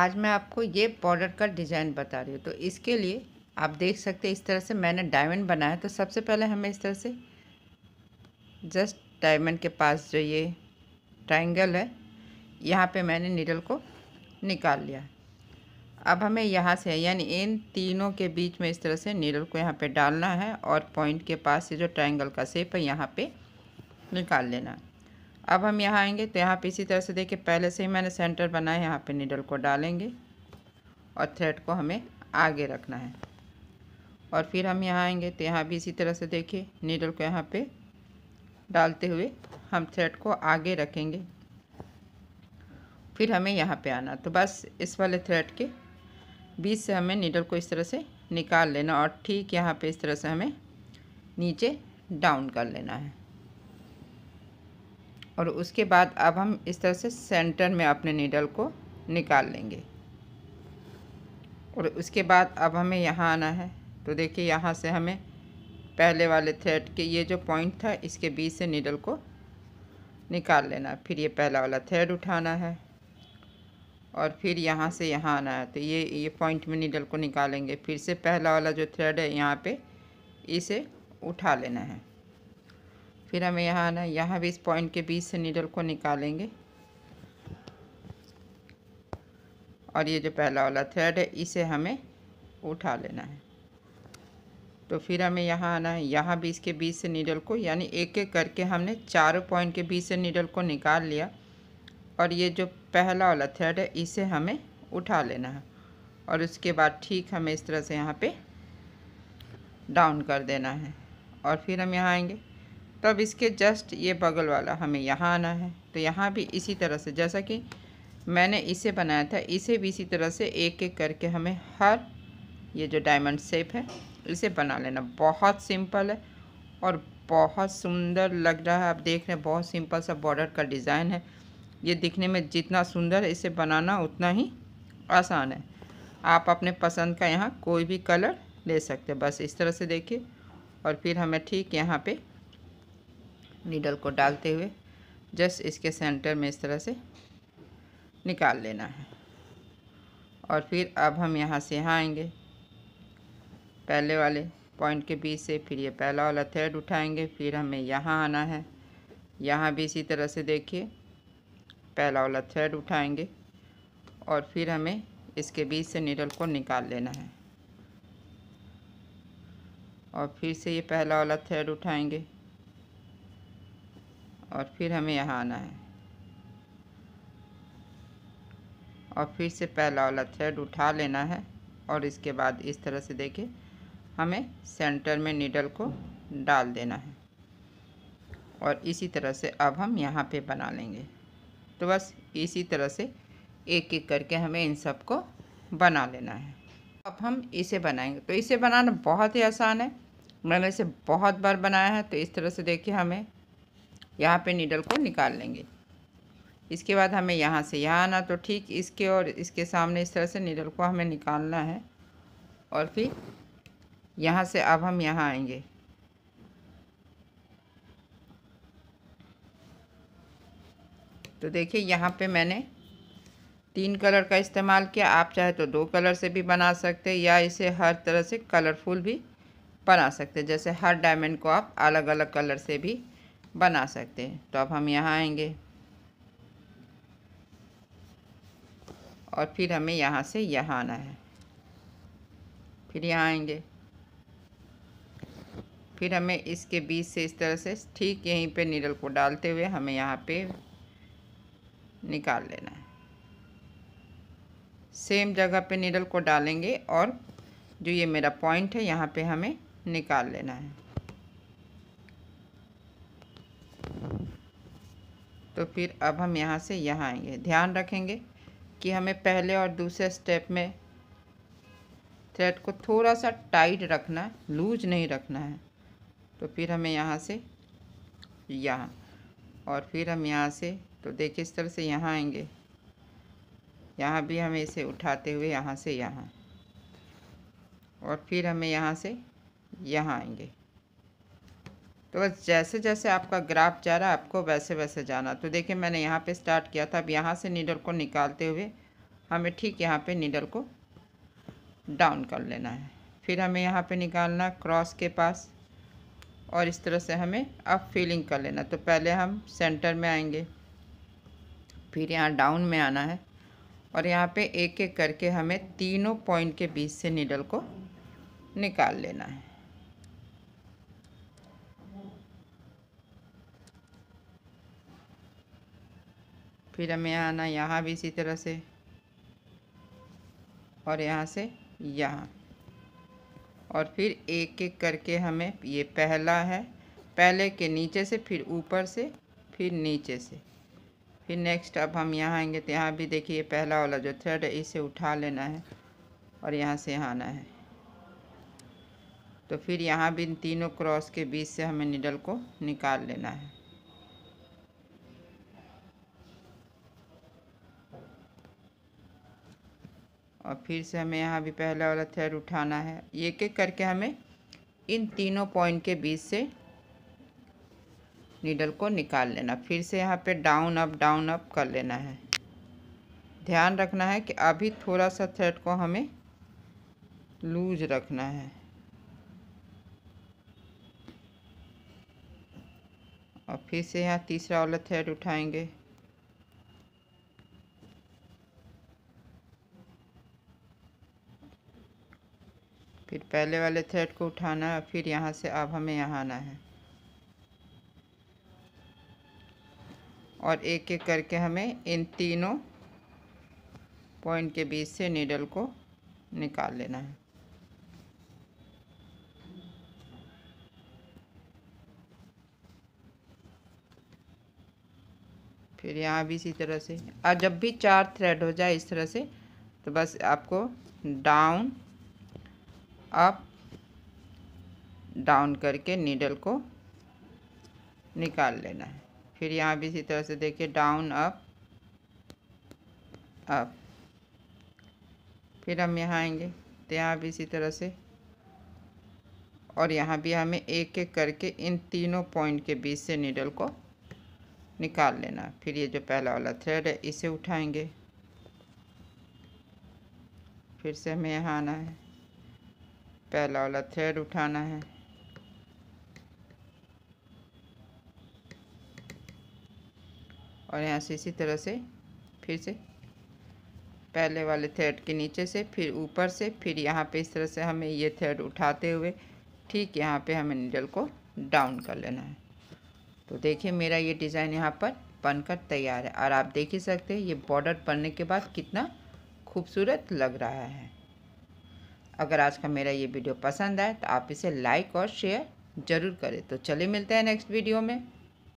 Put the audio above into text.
आज मैं आपको ये बॉर्डर का डिज़ाइन बता रही हूँ तो इसके लिए आप देख सकते हैं इस तरह से मैंने डायमंड बनाया तो सबसे पहले हमें इस तरह से जस्ट डायमंड के पास जो ये ट्राइंगल है यहाँ पे मैंने नीडल को निकाल लिया अब हमें यहाँ से यानी इन तीनों के बीच में इस तरह से नीडल को यहाँ पे डालना है और पॉइंट के पास से जो ट्राइंगल का सेप है यहाँ पे निकाल लेना है अब हम यहाँ आएंगे तो यहाँ पे इसी तरह से देखिए पहले से ही मैंने सेंटर बनाया है यहाँ पे निडल को डालेंगे और थ्रेड को हमें आगे रखना है और फिर हम यहाँ आएंगे तो यहाँ भी इसी तरह से देखिए नीडल को यहाँ पे डालते हुए हम थ्रेड को आगे रखेंगे फिर हमें यहाँ पे आना तो बस इस वाले थ्रेड के बीच से हमें नीडल को इस तरह से निकाल लेना और ठीक यहाँ पे इस तरह से हमें नीचे डाउन कर लेना है और उसके बाद अब हम इस तरह से सेंटर में अपने नीडल को निकाल लेंगे और उसके बाद अब हमें यहाँ आना है तो देखिए यहाँ से हमें पहले वाले थ्रेड के ये जो पॉइंट था इसके बीच से नीडल को निकाल लेना फिर ये पहला वाला थ्रेड उठाना है और फिर यहाँ से यहाँ आना है तो ये ये पॉइंट में नीडल को निकालेंगे फिर से पहला वाला जो थ्रेड है यहाँ पे इसे उठा लेना है फिर हमें यहाँ आना यहाँ भी इस पॉइंट के बीच से नीडल को निकालेंगे और ये जो पहला वाला थ्रेड है इसे हमें उठा लेना है तो फिर हमें यहाँ आना है यहाँ भी इसके बीच से नीडल को यानी एक एक करके हमने चारों पॉइंट के बीच से नीडल को निकाल लिया और ये जो पहला वाला थ्रेड है इसे हमें उठा लेना है और उसके बाद ठीक हमें इस तरह से यहाँ पे डाउन कर देना है और फिर हम यहाँ आएंगे तो अब इसके जस्ट ये बगल वाला हमें यहाँ आना है तो यहाँ भी इसी तरह से जैसा कि मैंने इसे बनाया था इसे भी इसी तरह से एक एक करके हमें हर ये जो डायमंड शेप है इसे बना लेना बहुत सिंपल है और बहुत सुंदर लग रहा है आप देख रहे हैं बहुत सिंपल सा बॉर्डर का डिज़ाइन है ये दिखने में जितना सुंदर इसे बनाना उतना ही आसान है आप अपने पसंद का यहाँ कोई भी कलर ले सकते हैं बस इस तरह से देखिए और फिर हमें ठीक यहाँ पे नीडल को डालते हुए जस्ट इसके सेंटर में इस तरह से निकाल लेना है और फिर अब हम यहाँ से यहाँ आएंगे पहले वाले पॉइंट के बीच से फिर ये पहला वाला थ्रेड उठाएंगे फिर हमें यहाँ आना है यहाँ भी इसी तरह से देखिए पहला वाला थ्रेड उठाएंगे और फिर हमें इसके बीच से नीडल को निकाल लेना है और फिर से ये पहला वाला थ्रेड उठाएंगे और फिर हमें यहाँ आना है और फिर से पहला वाला थ्रेड उठा लेना है और इसके बाद इस तरह से देखिए हमें सेंटर में नीडल को डाल देना है और इसी तरह से अब हम यहाँ पे बना लेंगे तो बस इसी तरह से एक एक करके हमें इन सब को बना लेना है अब हम इसे बनाएंगे तो इसे बनाना बहुत ही आसान है मैंने इसे बहुत बार बनाया है तो इस तरह से देखिए हमें यहाँ पे नीडल को निकाल लेंगे इसके बाद हमें यहाँ से यहाँ आना तो ठीक इसके और इसके सामने इस तरह से नीडल को हमें निकालना है और फिर यहाँ से अब हम यहाँ आएंगे तो देखिए यहाँ पे मैंने तीन कलर का इस्तेमाल किया आप चाहे तो दो कलर से भी बना सकते हैं या इसे हर तरह से कलरफुल भी बना सकते हैं जैसे हर डायमंड को आप अलग अलग कलर से भी बना सकते हैं तो अब हम यहाँ आएंगे और फिर हमें यहाँ से यहाँ आना है फिर यहाँ आएंगे फिर हमें इसके बीच से इस तरह से ठीक यहीं पे नीडल को डालते हुए हमें यहाँ पे निकाल लेना है सेम जगह पे नीडल को डालेंगे और जो ये मेरा पॉइंट है यहाँ पे हमें निकाल लेना है तो फिर अब हम यहाँ से यहाँ आएंगे ध्यान रखेंगे कि हमें पहले और दूसरे स्टेप में थ्रेड को थोड़ा सा टाइट रखना है लूज नहीं रखना है तो फिर हमें यहाँ से यहाँ और फिर हम यहाँ से तो देखिए इस तरह से यहाँ आएंगे यहाँ भी हमें इसे उठाते हुए यहाँ से यहाँ और फिर हमें यहाँ से यहाँ आएंगे तो बस जैसे जैसे आपका ग्राफ जा रहा है आपको वैसे वैसे जाना तो देखिए मैंने यहाँ पे स्टार्ट किया था अब यहाँ से नीडल को निकालते हुए हमें ठीक यहाँ पे नीडल को डाउन कर लेना है फिर हमें यहाँ पे निकालना क्रॉस के पास और इस तरह से हमें अब फीलिंग कर लेना तो पहले हम सेंटर में आएंगे फिर यहाँ डाउन में आना है और यहाँ पर एक एक करके हमें तीनों पॉइंट के बीच से नीडल को निकाल लेना है फिर हमें आना यहाँ भी इसी तरह से और यहाँ से यहाँ और फिर एक एक करके हमें ये पहला है पहले के नीचे से फिर ऊपर से फिर नीचे से फिर नेक्स्ट अब हम यहाँ आएंगे तो यहाँ भी देखिए पहला वाला जो थ्रेड है इसे उठा लेना है और यहाँ से यहाँ आना है तो फिर यहाँ भी इन तीनों क्रॉस के बीच से हमें निडल को निकाल लेना है और फिर से हमें यहाँ भी पहला वाला थ्रेड उठाना है एक एक करके हमें इन तीनों पॉइंट के बीच से नीडल को निकाल लेना फिर से यहाँ पे डाउन अप डाउन अप कर लेना है ध्यान रखना है कि अभी थोड़ा सा थ्रेड को हमें लूज रखना है और फिर से यहाँ तीसरा वाला थ्रेड उठाएंगे पहले वाले थ्रेड को उठाना है फिर यहाँ से अब हमें यहाँ आना है और एक एक करके हमें इन तीनों पॉइंट के बीच से नीडल को निकाल लेना है फिर यहाँ भी इसी तरह से और जब भी चार थ्रेड हो जाए इस तरह से तो बस आपको डाउन आप डाउन करके नीडल को निकाल लेना है फिर यहाँ भी इसी तरह से देखिए डाउन अप अप फिर हम यहाँ आएंगे तो यहाँ भी इसी तरह से और यहाँ भी हमें एक एक करके इन तीनों पॉइंट के बीच से नीडल को निकाल लेना फिर ये जो पहला वाला थ्रेड है इसे उठाएंगे फिर से हमें यहाँ आना है पहला वाला थ्रेड उठाना है और यहाँ से इसी तरह से फिर से पहले वाले थ्रेड के नीचे से फिर ऊपर से फिर यहाँ पे इस तरह से हमें ये थ्रेड उठाते हुए ठीक यहाँ पे हमें नीडल को डाउन कर लेना है तो देखिए मेरा ये डिज़ाइन यहाँ पर बनकर तैयार है और आप देख ही सकते हैं ये बॉर्डर बनने के बाद कितना खूबसूरत लग रहा है अगर आज का मेरा ये वीडियो पसंद आए तो आप इसे लाइक और शेयर ज़रूर करें तो चलिए मिलते हैं नेक्स्ट वीडियो में